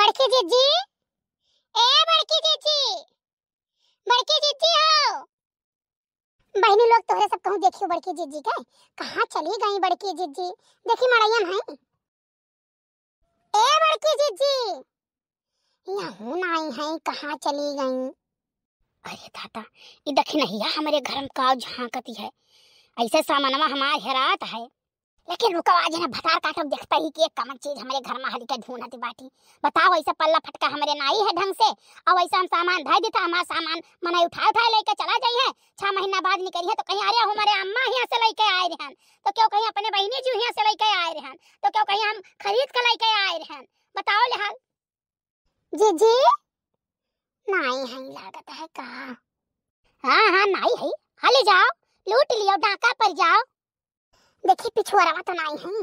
बड़की जीजी ए बड़की जीजी बड़की जीजी हो बहनी लोग तोरे सब कहूं देखियो बड़की जीजी के कहां चली गई बड़की जीजी देखी मड़ैया नहीं ए बड़की जीजी यहाँ आई है कहां चली गई अरे दादा ये देखी नहीं हमारे घर में का झांकती है ऐसे सामानवा हमारा हेरात है लेकिन रुका आज ना भटार काट देखता ही कि एक कमन चीज हमारे घर में हलिका ढूंढती बाटी बताओ ऐसा पल्ला फटका हमारे नाई है ढंग से और ऐसा हम सामान धाई देता हमारा सामान मना उठा उठा लेके चला जाई है छह महीना बाद निकली है तो कहीं आ अरे हमारे अम्मा यहाँ से लेके आए रहन तो क्यों कहीं अपने बहनी जी यहाँ से लेके आए रहन तो क्यों कहीं हम खरीद के लेके आए रहन बताओ लेहाल जी जी नाई है लागत है का हाँ हाँ नाई है हले जाओ लूट लियो डाका पर जाओ देखी पिछुआरवा तो नहीं है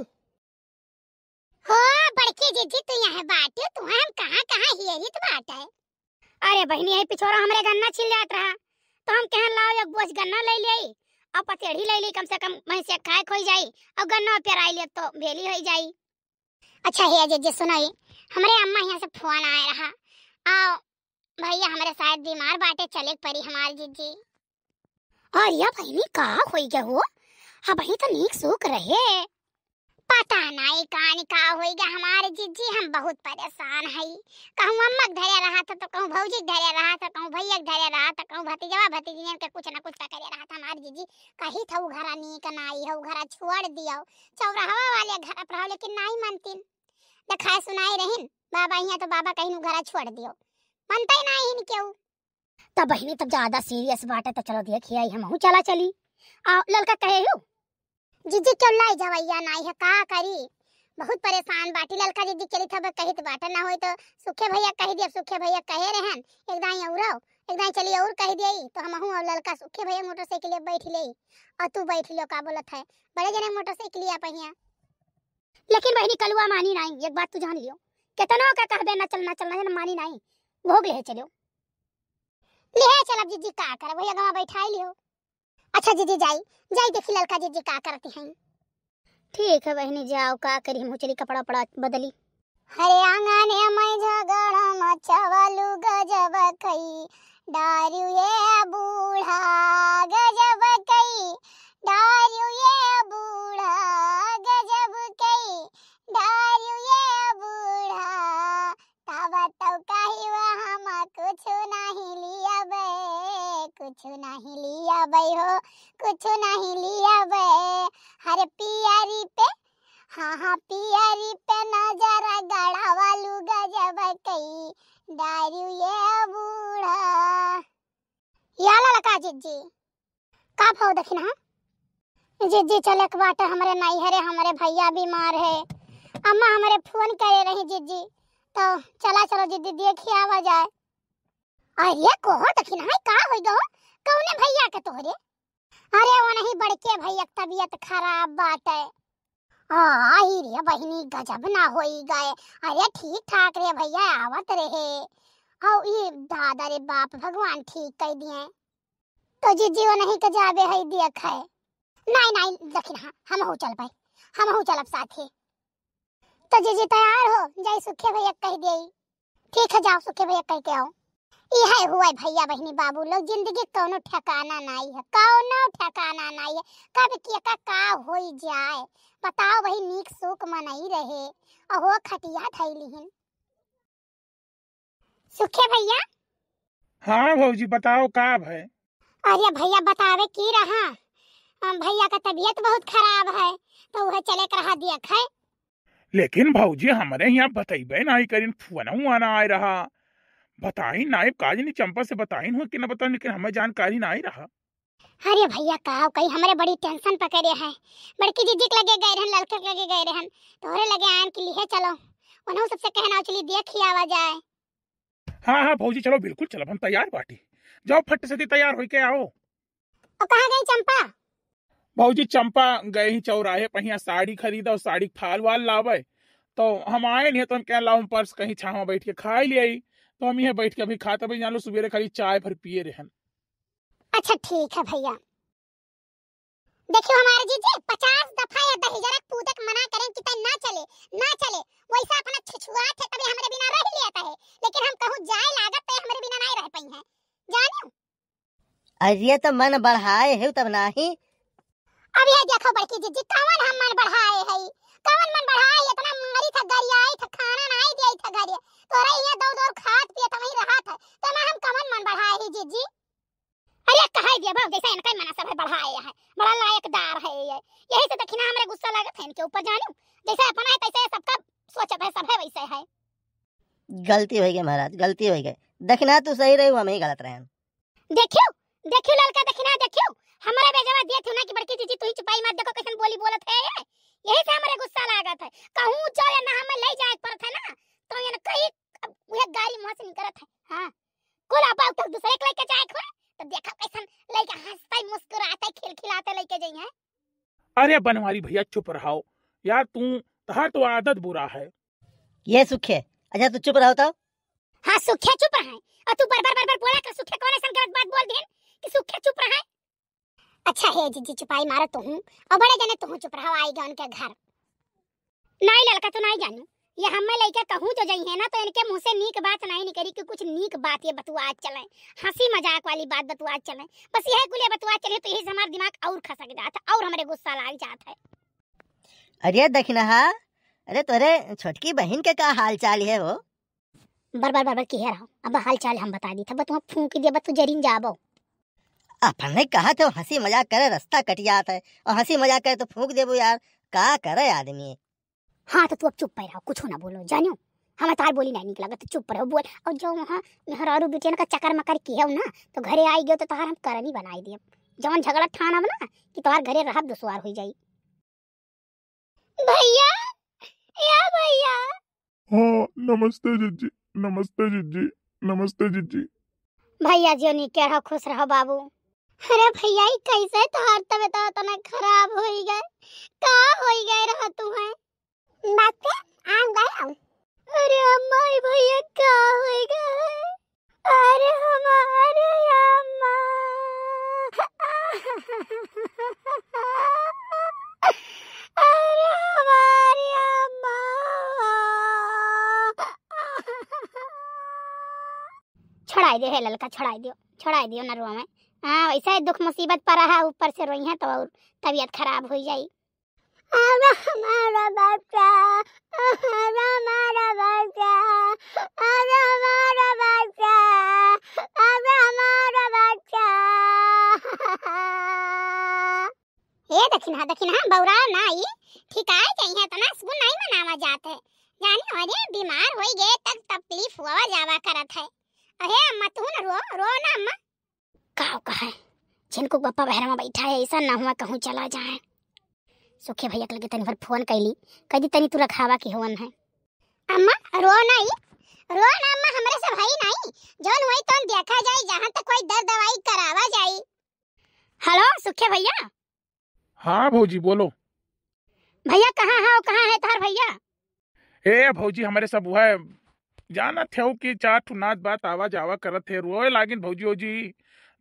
हो बड़की जीजी तू यहाँ बाटे तू हम कहाँ कहाँ ही हियरित बाटे अरे बहनी यही पिछोरा हमरे गन्ना छिल जात रहा तो हम कहन लाओ एक बोझ गन्ना ले लिए अब पसेड़ी ले ली कम से कम से खाए खोई जाई अब गन्ना पेराई ले तो भेली हो जाई अच्छा है जी सुनाई हमरे अम्मा यहाँ से फोन आया रहा आओ भैया हमरे शायद बीमार बाटे चले परी हमारे जीजी अरे बहनी का हो गया हो ही हाँ, तो नीक सूख रहे पता नहीं कान का हो गया हमारे जीजी हम बहुत परेशान हई कहूं अम्मा के धरे रहा था तो कहूं भौजी के धरे रहा था कहूं भैया के धरे रहा था कहूं भतीजवा भतीजी के कुछ ना कुछ पकड़े रहा था हमारे जीजी कही था घर नीक है हो घर छोड़ दियो चौराहा वाले घर पर हो लेकिन नहीं मानती दिखाए सुनाई रहिन बाबा यहाँ तो बाबा कहीं घर छोड़ दियो मानते नहीं क्यों तब बहिनी तब ज्यादा सीरियस बात है तो चलो देखिए हम हूं चला चली आ ललका कहे हूँ जीजी के लाई जवैया नाई है का करी बहुत परेशान बाटी ललका जीजी चली था कहित बाटा ना होई तो सुखे भैया कह दिए सुखे भैया कहे रहन एक दाई और एक दाई चली और कह दिए तो हम और ललका सुखे भैया मोटरसाइकिल बैठ ले और तू बैठ लो का बोलत है बड़े जने मोटरसाइकिल लिया पहिया लेकिन बहनी कलुआ मानी नहीं एक बात तू जान लियो कितनो का कहबे ना चलना चलना जन मानी नहीं भोग ले चलो ले चल अब जीजी का कर भैया गवा बैठा लियो अच्छा जीजी जाई जाई देखी ललका जीजी का करती हैं ठीक है बहनी जाओ का करी हम चली कपड़ा पड़ा बदली हरे आंगन मैं झगड़ा मचवलु गजब कई डारियो ये बूढ़ा गजब कई डारियो ये बूढ़ा गजब कई डारियो ये बूढ़ा तब तो कही वह हम कुछ नहीं ली कुछ नहीं लिया बे हो कुछ नहीं लिया बे हर पियारी पे हाँ हाँ पियारी पे ना जरा गड़ा वालू गजब कई डारू ये बूढ़ा याला लका जिज्जी का भाव दखिन हाँ जिज्जी चले के बाट हमारे नाई हरे हमारे भैया बीमार है अम्मा हमारे फोन करे रही जिज्जी तो चला चलो जिद्दी देखिए आवाज आए अरे कोहर ना है का होई गो कौन है भैया के तोहरे अरे वो नहीं बड़के भैया तबीयत खराब बात है आई रे बहनी गजब ना होई गए अरे ठीक ठाक रे भैया आवत रहे औ ये दादा रे बाप भगवान ठीक कह दिए तो वो नहीं के जाबे है दिया खाए नहीं नहीं देखिन हां हम हो चल पाए हम हो चल अब साथ साथे तो जीजी तैयार हो जाई सुखे भैया कह देई ठीक है जाओ सुखे भैया कह के आओ इहे हुआ है भैया बहनी बाबू लोग जिंदगी कौनो ठिकाना नहीं है कौनो ठिकाना नहीं है कब के का का होई जाए बताओ भाई नीक सुख मनई रहे अहो खटिया धैलीहन सुखे भैया हाँ भौजी बताओ का है अरे भैया बतावे की रहा भैया का तबीयत बहुत खराब है तो वह चले कर रहा देख है लेकिन भौजी हमारे यहाँ बतेबे नहीं करीन फोन आना आ रहा बताई नायब काजी ने चंपा से बताई हुआ कि ना बताई लेकिन हमें जानकारी ना आई रहा अरे भैया कहा कहीं हमारे बड़ी टेंशन पकड़े हैं बड़की जिजिक लगे गए रहन लड़के लगे गए रहन तोरे लगे आन के लिए चलो उन्हों सबसे कहना चली देख ही आवा जाए हाँ हाँ भौजी चलो बिल्कुल चलो हम तैयार बाटी जाओ फट से तैयार होके आओ और कहाँ गई चंपा भौजी चंपा गए ही चौराहे पहिया साड़ी खरीद और साड़ी फाल वाल लावे तो हम आए नहीं तो हम क्या लाऊ पर्स कहीं छावा बैठ के खा लिया तो हम यहाँ बैठ के अभी खाते भाई जान लो सवेरे खाली चाय भर पिए रहन अच्छा ठीक है भैया देखियो हमारे जी पचास दफा ये जरा पूतक मना करें कि तय ना चले ना चले वैसा अपना छछुआ थे तभी हमरे बिना रह लिया था है लेकिन हम कहूँ जाए लागत पे हमरे बिना नहीं रह पाई है जानियो अरे तो मन बढ़ाए है तब नहीं अब ये देखो बड़की जीजी कवन हम मन बढ़ाए है कवन मन बढ़ाई इतना मंगरी था गरियाई था खाना ना आई दियाई था गरिया तो रे ये दो दो खात पिए था वहीं रहा था तो ना हम कवन मन बढ़ाई ही जी जी अरे कहाई दिया बाबू जैसा इनका मना सब है बढ़ाए है बड़ा लायक दार है ये यही से देखिना तो हमरे गुस्सा लागत है इनके ऊपर जानू जैसा अपना है तैसे सबका सोचब है सब है वैसे है गलती हो गई महाराज गलती हो गई देखना तू सही रही हम ही गलत रहे देखियो देखियो लड़का देखना देखियो हमारा बेजवा देखियो ना कि बड़की चीज तू ही छुपाई मत देखो कैसे बोली बोलत है ये यही से हमारे गुस्सा लागत है कहूं जो या ना हमें ले जाए पर था ना तो ये ना कहीं वह गाड़ी वहां से निकलत है हां कुल आप तक दूसरे के लेके जाए खुद तो देखा कैसन लेके हंसता ही मुस्कुराता ही खिलखिलाते लेके जई है अरे बनवारी भैया चुप रहो यार तू तहार तो आदत बुरा है ये सुखे अच्छा तू चुप रहो तो हां सुखे चुप रहा और तू बार बार बार बार बोला कर सुखे कौन है गलत बात बोल देन कि सुखे चुप रहा है अच्छा है जीजी चुपाई मारो तो हूँ और बड़े जने तो हूँ चुप रहो आई गया के घर नहीं लड़का तो नहीं जानू ये हमें लड़का कहूँ जो जई है ना तो इनके मुंह से नीक बात नहीं निकली कि कुछ नीक बात ये बतुआ चले हंसी मजाक वाली बात बतुआ चले बस यह गुले बतुआ चले तो यही से हमारा दिमाग और खसक जाता है और हमारे गुस्सा लाग जाता है अरे देखना हा अरे तोरे छोटकी बहन के का हाल चाल है वो बर बर बर बर की है रहा अब हाल चाल हम बता दी था बतुआ फूक दिया बत जरीन जाबो अपन ने कहा तो हंसी मजाक करे रास्ता कट जाता है और हंसी मजाक करे तो फूक देबो यार का करे आदमी हाँ तो तू अब चुप रहो कुछ ना बोलो जानो हमें तार तो बोली नहीं निकला तो चुप रहो बोल और जो वहाँ मेहरारू बिटिया का चक्कर मकर की है ना तो घरे आई गये तो तहार हम कर नहीं बनाई दिए जवान झगड़ा ठाना ना कि तहार घरे रहा दुसवार हो जाये भैया या भैया हाँ नमस्ते जीजी नमस्ते जीजी नमस्ते जीजी भैया जी नहीं कह रहा खुश रहो बाबू अरे भैया ये कैसे तोहार तबीयत इतना खराब हो गए का हो गए रह तू है बाते आ गए अरे अम्मा ये भैया का हो गए अरे हमारे अम्मा अरे हमारी अम्मा छड़ाई दे हे ललका छड़ाई दियो छड़ाई दियो ना रुआ में हाँ ही दुख मुसीबत पर रहा ऊपर से रोई है तो और तबीयत खराब हो जाई ये बौरा चाहिए तो ना सुन नहीं मनावा जात है बीमार हो गए तक तकलीफ हुआ जावा करत है अरे अम्मा तू ना रो रो ना अम्मा का कहें जिनको बप्पा बहरा बैठा है ऐसा ना हुआ कहूँ चला जाए सुखे भैया कल के तनि भर फोन कैली कह दी तनि तू रखावा की होन है अम्मा रो नहीं रो ना अम्मा हमरे से भाई नहीं जोन वही तौन देखा जाए जहां तक कोई दर्द दवाई करावा जाए हेलो सुखे भैया हाँ भौजी बोलो भैया कहाँ है कहाँ है तार भैया ए भौजी हमारे सब वह जाना थे कि चार नाच बात आवा जावा करत है रोए लागिन भौजी ओजी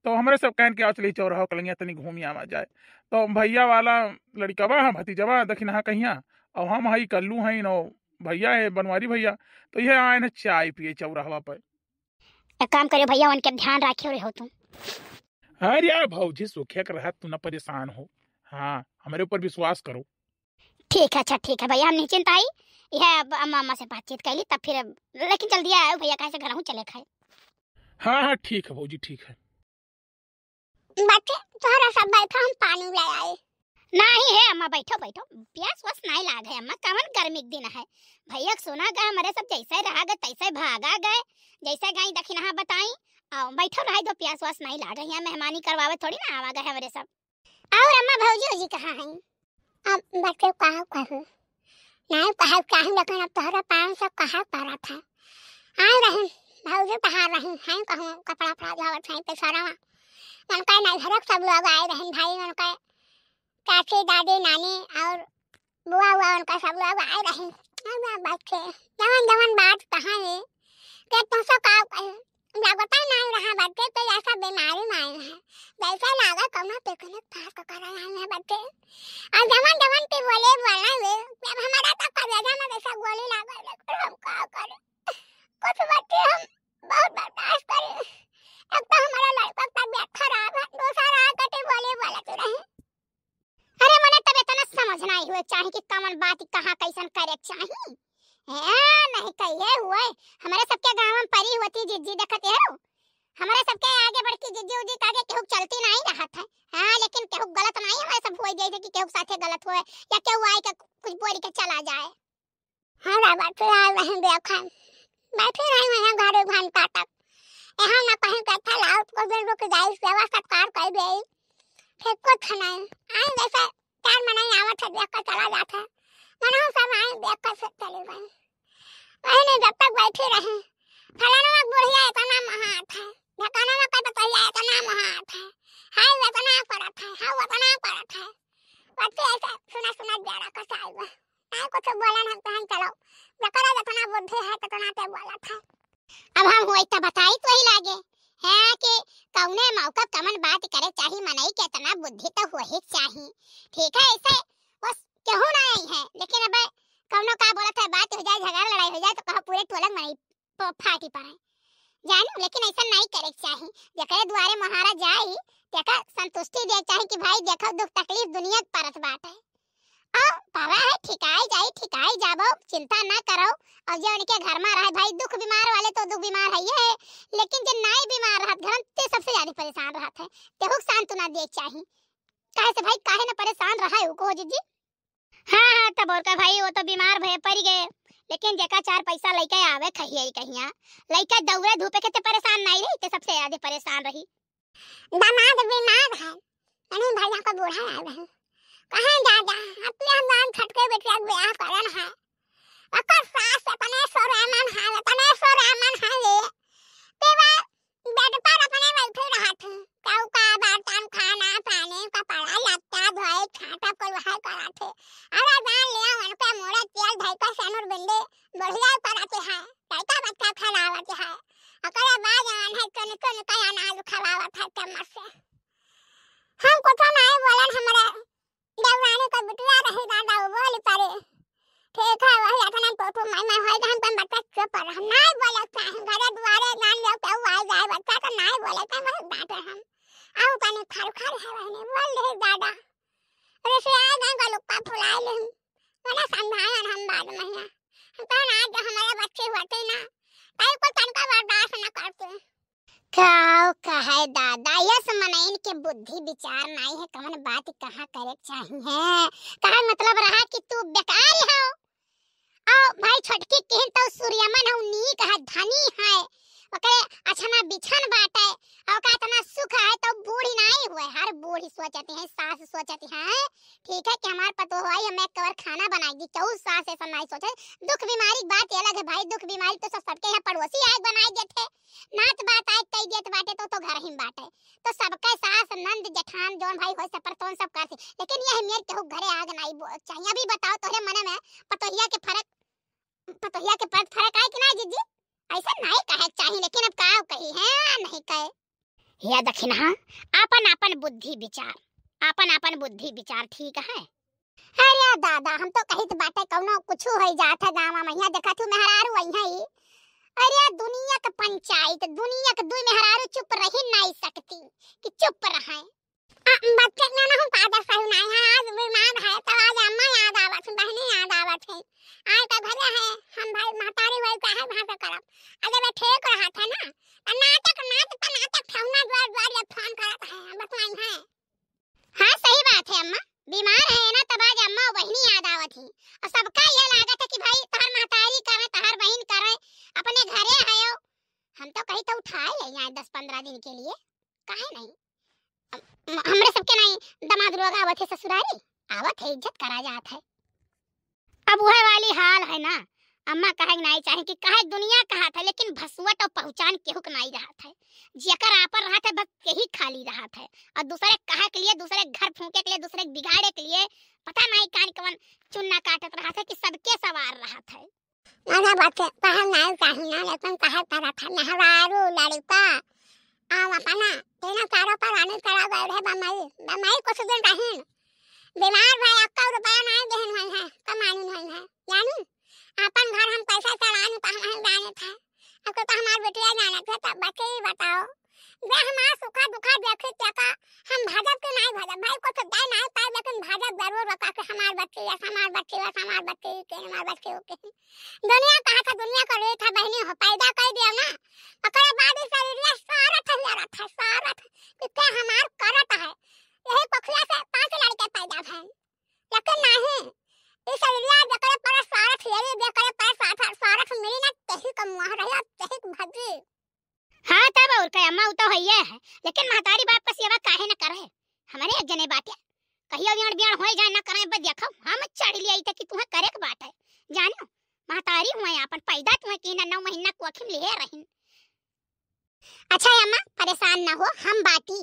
तो हमारे सब कहन के आ चली चौराहो कलिया तनी घूमी आवा जाए तो भैया वाला लड़कवा हम भतीजवा दखिनहा कहिया और हम हई हाँ कल्लू हई नौ भैया है बनवारी भैया तो यह आए ना चाय पिए चौराहवा पर एक काम करियो भैया उनके ध्यान रखे हो, तुम अरे यार भाजी सुखे कर रहा तू ना परेशान हो हाँ हमारे ऊपर विश्वास करो ठीक है अच्छा ठीक है भैया हम निश्चिंत आई यह मामा से बातचीत कर ली तब फिर लेकिन जल्दी आयो भैया कहा से घर हूँ चले खाए हाँ हाँ ठीक है भाजी ठीक है बच्चे थोड़ा सा बैठो हम पानी ले आए नहीं है अम्मा बैठो बैठो प्यास वस नहीं लाग है अम्मा कवन गर्मी दिन है भैया सुना गए हमारे सब जैसे रहा गए तैसे भागा गए जैसे गाय दखिन हाँ बताई आओ बैठो रहे दो प्यास वस नहीं लाग है मेहमानी करवावे थोड़ी ना आवा गए हमारे सब और अम्मा भौजी जी कहाँ हैं अब बच्चे कहाँ कहूँ नहीं कहा कहा लेकिन अब तोहरा पाँव से कहा पड़ा था आ रहे भौजी पहाड़ रहे हैं कहूँ कपड़ा फड़ा जावत हैं पे सरावा उनका नजरक सब लोग आए बहन भाई उनका चाची दादी नानी और बुआ हुआ उनका सब लोग आए रहे बच्चे जवन जवन बात कहाँ ये कि तुम सब का लगता नहीं रहा बच्चे तो ऐसा बीमारी में आए हैं जैसे लागा कमा पे कनक फास तो कर रहे हैं बच्चे और जवन जवन पे बोले बोला वे के जाई सेवा सत्कार कर दे फिर कुछ नहीं आई जैसे चार मना आवत है देख कर चला जाता है हम सब आए देख कर सब चले गए वही नहीं जब तक बैठे रहे फलाना में बुढ़िया इतना महात है ढकाना में कहते तहिया इतना महात है हाय इतना परत है हाउ इतना पड़ा था बच्चे ऐसे सुना सुना जा रहा कसा आई बा कुछ बोला ना कहीं तो चलो जकरा जितना बुद्धि है ततना तो पे बोला था अब हम होई त तो बताई तो ही लागे है कि कौने मौका कमन बात करे चाही मनाई के तना बुद्धि तो होही चाही ठीक है ऐसे बस केहू ना आई है लेकिन अब कौनो का बोलत है बात हो जाए झगड़ा लड़ाई हो जाए तो कहा पूरे टोलक मनाई फाटी पड़े जानू लेकिन ऐसा नहीं करे चाही जकरे द्वारे महाराज जाई तेका संतुष्टि दे चाही कि भाई देखो दुख तकलीफ दुनिया परत बात है आ है ठिकाई जाई ठिकाई जाबो चिंता ना करो और जो उनके घर में रहे भाई दुख बीमार वाले तो दुख बीमार है ये लेकिन जो नाई बीमार रहत घर ते सबसे ज्यादा परेशान रहत है तेहु सांत्वना दे चाही काहे से भाई काहे ना परेशान रहा है उको जी हां हां तब और का भाई वो तो बीमार भए पड़ गए लेकिन जेका चार पैसा लइका आवे खहिया कहिया लइका दौड़े धूपे के ते परेशान नहीं रही ते सबसे ज्यादा परेशान रही दामाद बीमार है यानी भाई यहाँ का बूढ़ा आवे है कहाँ जा जा अपने हम नाम खटके बेटिया ब्याह करन है ओकर सास अपने सोरामन है अपने सोरामन है ले ते बाद बेड पर अपने बैठे रहत है काऊ का बर्तन खाना पानी कपड़ा लत्ता धोए छाटा कोई वहां करात है अरे जान ले हन पे मोरे तेल धई का सनूर बंदे बढ़िया कराते है लड़का बच्चा खिलावत है ओकर बाद जान है कन कन का अनाज खिलावत है चम्मच से हम कुछ नहीं बोलन हमारे डौवाने का बुटिया रहे दादा बोल परे ठेका वही अठन पोपो माय माय होय गहन पन बच्चा के पर हम नाय बोलत चाहे घरे दुआरे नान लोग के आए जाए बच्चा का नाय बोलत हम बहुत डांटे हम आऊ कने खार खार है वहने बोल ले दादा अरे से आए गए का लोग पा फुलाए ले हम मना समझाया हम बाद में हम कहना आज हमारे बच्चे होते ना ताई को तनका बर्दाश्त ना करते काव कहे दादा ये यस मनैन के बुद्धि विचार नहीं है कवन बात कहाँ करे चाहिए कहा मतलब रहा कि तू बेकार हो औ भाई छोटकी केहन तो सूर्यमन हूँ नीक है धनी है ओकरे अछना अच्छा बिछन बाटे ओका इतना सुख है तो बूढ़ी नहीं हुए हर बूढ़ी सोचती है सास सोचती है ठीक है कि हमार पतो भाई हमें कवर खाना बनाएगी क्यों सास ऐसा नहीं सोचे दुख बीमारी बात अलग है भाई दुख बीमारी तो सब सबके यहाँ पड़ोसी आए बनाए देते नात बात आए कई देत बाटे तो तो घर ही बाटे तो सबके सास नंद जठान जोन भाई हो सब पर परतोन सब करती लेकिन यह मेरे केहू घरे आग नहीं चाहिए अभी बताओ तोरे मन में पतोहिया के फर्क पतोहिया के फर्क फर्क आए कि नहीं जीजी ऐसा नहीं कहे चाहिए लेकिन अब का कही है नहीं कहे यह दखिन हाँ अपन अपन बुद्धि विचार अपन अपन बुद्धि विचार ठीक है अरे दादा हम तो कहित बाटे कौनो कुछ हो जात है गांव में यहां देखत हूं महरारू आई है अरे दुनिया का पंचायत दुनिया के दुई महरारू चुप रही नहीं सकती कि चुप रहें बात करना ना हूं पादर सहु ना आज बीमार है तो आज अम्मा याद आवत है बहनी याद आवत है आज तो घरे है हम भाई महतारी भाई का है भाषा करब अरे वे ठेक रहा था ना नाटक नाच तो नाटक ठौना द्वार द्वार ये फोन करत है हम बताई है हां सही बात है अम्मा बीमार है ना आवत है ससुरारी आवत है इज्जत करा जात है अब वह वाली हाल है ना अम्मा कहे नहीं चाहे कि कहे दुनिया कहा था लेकिन भसुअट और पहचान के हुक नहीं रहा था जेकर आपन रहा था बस यही खाली रहा था और दूसरे कहा के लिए दूसरे घर फूके के लिए दूसरे बिगाड़े के लिए पता नहीं कान कवन चुन्ना काटत रहा था कि सबके सवार रहा था ना ना बात पहल ना कहीं ना लेकिन कहे पर था नहवारू लड़का આ બાપાના તેના કારો પર આને કરાવ આવ્યો હે બમાઈ બમાઈ કશું દેન રાહીન बीमार भाई आपका रुपया नहीं देहन भाई है कमानी तो नहीं है यानी अपन घर हम पैसा चला नहीं पा हम जाने था आपको तो हमार बेटिया जाने थे तब तो बचे ही बताओ वे हमारा सुखा दुखा देखे चका हम भाजप के नहीं भाजप भाई कुछ दे नहीं पाए लेकिन भाजप जरूर रखा के हमार बच्चे या हमार बच्चे या हमार बच्चे के हमार बच्चे के दुनिया कहा था दुनिया का रेट था बहनी हो पैदा कर दिया ना पकड़े बाद इस सारी सारा करत है सारत इते हमार करत है यही पखिया से पांच लड़के पैदा है लेकिन नहीं इस एरिया जकरे पर सारत यही जकरे पर सारत सारत मिली ना तही कमुआ तो रही और तही तो भगी हां तब और का अम्मा उतो हइए है लेकिन महतारी बाप का सेवा काहे ना करे हमारे एक जने बाटे कहियो बियाण बियाण होए जाए ना करे ब देखो हम चढ़ लिया इत कि तुहे करे के बात है जानो महतारी हुए अपन पैदा तुहे कि ना नौ महीना को कोखिम लिए रहिन अच्छा है अम्मा परेशान ना हो हम बाटी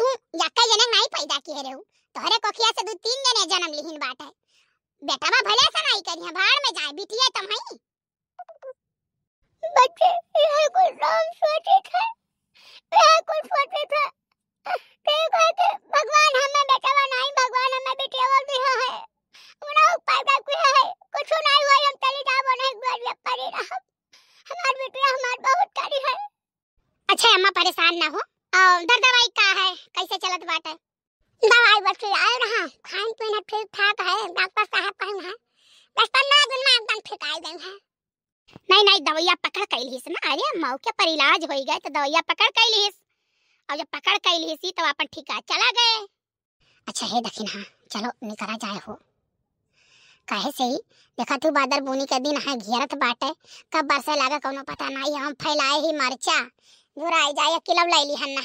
तू यक्का जनक नहीं पैदा किए रहू तोहरे कोखिया से दो तीन जने जन्म लिहिन बात है बेटा मां भले से नहीं करी भाड़ में जाए बिटिया तुम तो हई बच्चे यह कोई राम सोचे थे यह कोई सोचे थे ते कहते भगवान हमें बेटा बा नहीं भगवान हमें बिटिया बोल दिया है उना उपाय का कुछ है कुछ नहीं हुआ हम चले जाबो नहीं गोरिया पड़े रहा हमार बिटिया हमार बहुत करी है अच्छा अम्मा परेशान ना हो उधर दवाई का है कैसे चलत बात है दवाई बस फिर आए रहा खान पीन ठीक ठाक है डॉक्टर साहब कहन है बस पंद्रह दिन में एकदम ठीक आई गई है नहीं नहीं दवाइया पकड़ कर लीस ना अरे अम्मा के पर इलाज हो गए तो दवाइया पकड़ कर लीस और जब पकड़ कर लीस तो अपन ठीक है चला गए अच्छा हे दखिन हाँ चलो निकला जाए हो कहे से ही देखा तू बादर बुनी के दिन है घेरत बाटे कब बरसे लागे कोनो पता नहीं हम फैलाए ही मरचा झुराई जाए किलो लैली हन ना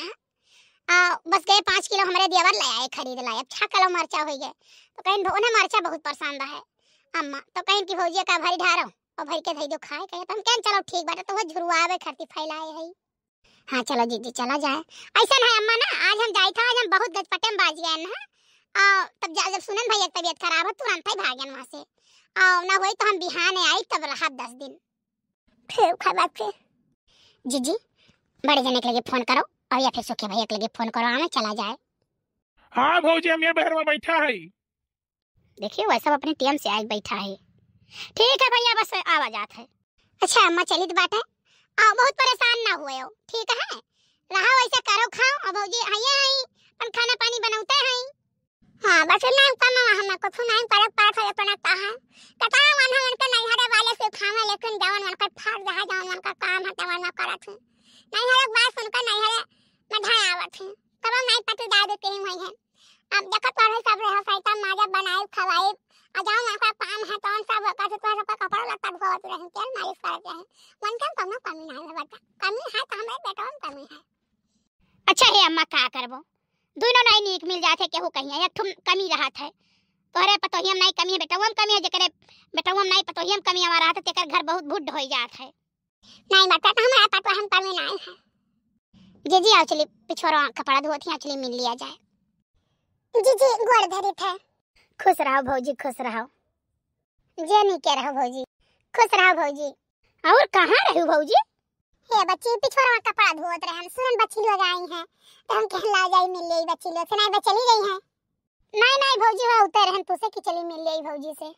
आ, बस गए पाँच किलो हमारे ले आए खरीद लाए अच्छा कलो मरचा हो गए तो कहीं उन्हें मरचा बहुत पसंद है अम्मा तो कहीं की भौजिया का भरी ढारो और भरी के धई दो खाए कहे तो हम कहें चलो ठीक बाटे तो वो झुरवावे खरती फैलाए है हाँ चलो जी जी चला जाए ऐसा है अम्मा ना आज हम जाए था आज हम बहुत गजपटे में बाज गए ना आ, तब जा जब सुनन भैया तबीयत खराब है तुरंत ही भागन वहाँ से आ, ना वही तो हम बिहान आई तब रहा दस दिन फिर खबर फिर जी जी बड़े जन के लिए फोन करो और या फिर सुखे भैया के लिए फोन करो आना चला जाए हाँ भौजी हम ये बहर में बैठा है देखिए वह सब अपने टीएम से आज बैठा है ठीक है भैया बस आवाज आता है अच्छा अम्मा चलित तो बात है आओ बहुत परेशान ना हुए हो ठीक है रहा वैसे करो खाओ और भौजी हये हई अपन खाना पानी बनाते हैं हां बस ना कमा हम को फोन नहीं पर पाठ है अपना कहां कता मन हम के नहीं हरे वाले से खावे लेकिन जवान मन का फाड़ जा जवान मन का काम है तवन मैं करत हूं नहीं हरे बात सुनकर नहीं हर मधाय आवत है तब हम नहीं पति दा देते हैं वही है अब देखो पर सब रह सहित माजा बनाए खवाए आ जाओ ना सब काम है तो सब कर तो सब कपड़ा लत्ता तो रहे तेल मालिश कर रहे मन का कम कमी नहीं है बेटा कमी है तो हमरे बेटा कमी है अच्छा हे अम्मा का करबो दोनों नहीं नीक मिल जाते केहू कहीं एक ठुम कमी रहत है तोहरे हम नहीं कमी है बेटा वो हम कमी है जकरे वो हम नहीं पतो ही हम कमी हमारा रहत तेकर घर बहुत भुड हो जात है नहीं माता मतलब तो हमारा पापा हम पर ना है जी जी आओ चली पिछोरो कपड़ा धोत ही चली मिल लिया जाए जी जी गोड़ धरित है खुश रहो भौजी खुश रहो जे नहीं कह रहो भौजी खुश रहो भौजी और कहाँ रहो भौजी हे बच्ची पिछोरा कपड़ा धोत रहे हम सुन बच्ची लोग आई हैं तो हम कह ला जाई मिल लेई बच्ची लोग से नहीं बच्ची चली गई हैं नहीं नहीं भौजी हो उतर रहे हैं तुसे की चली मिल लेई भौजी से